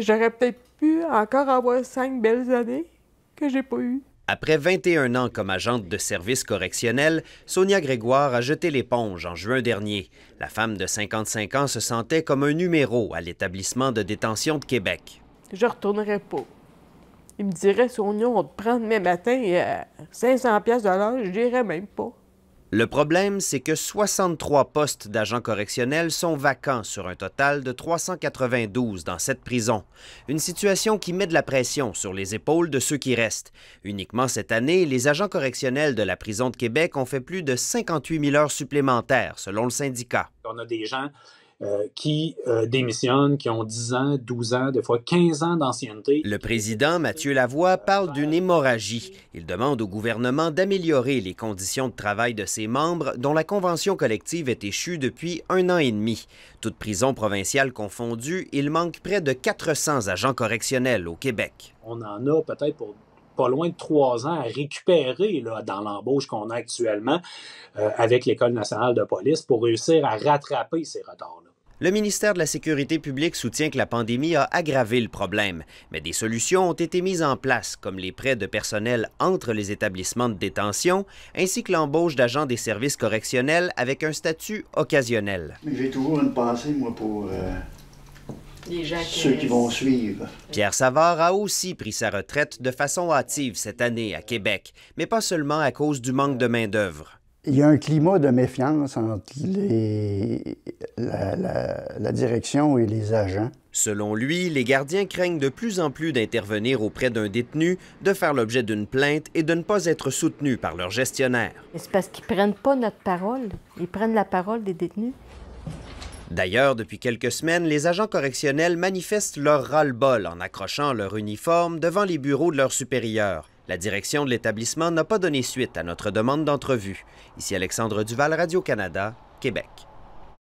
J'aurais peut-être pu encore avoir cinq belles années que j'ai pas eues. Après 21 ans comme agente de service correctionnel, Sonia Grégoire a jeté l'éponge en juin dernier. La femme de 55 ans se sentait comme un numéro à l'établissement de détention de Québec. Je retournerai pas. Il me dirait, Sonia, on te prend demain matin et 500 de d'or, je dirais même pas. Le problème, c'est que 63 postes d'agents correctionnels sont vacants sur un total de 392 dans cette prison. Une situation qui met de la pression sur les épaules de ceux qui restent. Uniquement cette année, les agents correctionnels de la prison de Québec ont fait plus de 58 000 heures supplémentaires, selon le syndicat. On a des gens euh, qui euh, démissionnent, qui ont 10 ans, 12 ans, des fois 15 ans d'ancienneté. Le président Mathieu Lavoie parle d'une hémorragie. Il demande au gouvernement d'améliorer les conditions de travail de ses membres dont la convention collective est échue depuis un an et demi. Toute prison provinciale confondue, il manque près de 400 agents correctionnels au Québec. On en a peut-être pas loin de trois ans à récupérer là, dans l'embauche qu'on a actuellement euh, avec l'École nationale de police pour réussir à rattraper ces retards-là. Le ministère de la Sécurité publique soutient que la pandémie a aggravé le problème, mais des solutions ont été mises en place, comme les prêts de personnel entre les établissements de détention, ainsi que l'embauche d'agents des services correctionnels avec un statut occasionnel. J'ai toujours une pensée, pour euh, ceux qui vont suivre. Pierre Savard a aussi pris sa retraite de façon hâtive cette année à Québec, mais pas seulement à cause du manque de main-d'œuvre il y a un climat de méfiance entre la, la, direction et les agents. Selon lui, les gardiens craignent de plus en plus d'intervenir auprès d'un détenu, de faire l'objet d'une plainte et de ne pas être soutenus par leur gestionnaire. C'est parce qu'ils prennent pas notre parole, ils prennent la parole des détenus. D'ailleurs, depuis quelques semaines, les agents correctionnels manifestent leur ras-le-bol en accrochant leur uniforme devant les bureaux de leurs supérieurs. La direction de l'établissement n'a pas donné suite à notre demande d'entrevue. Ici Alexandre Duval, Radio-Canada, Québec.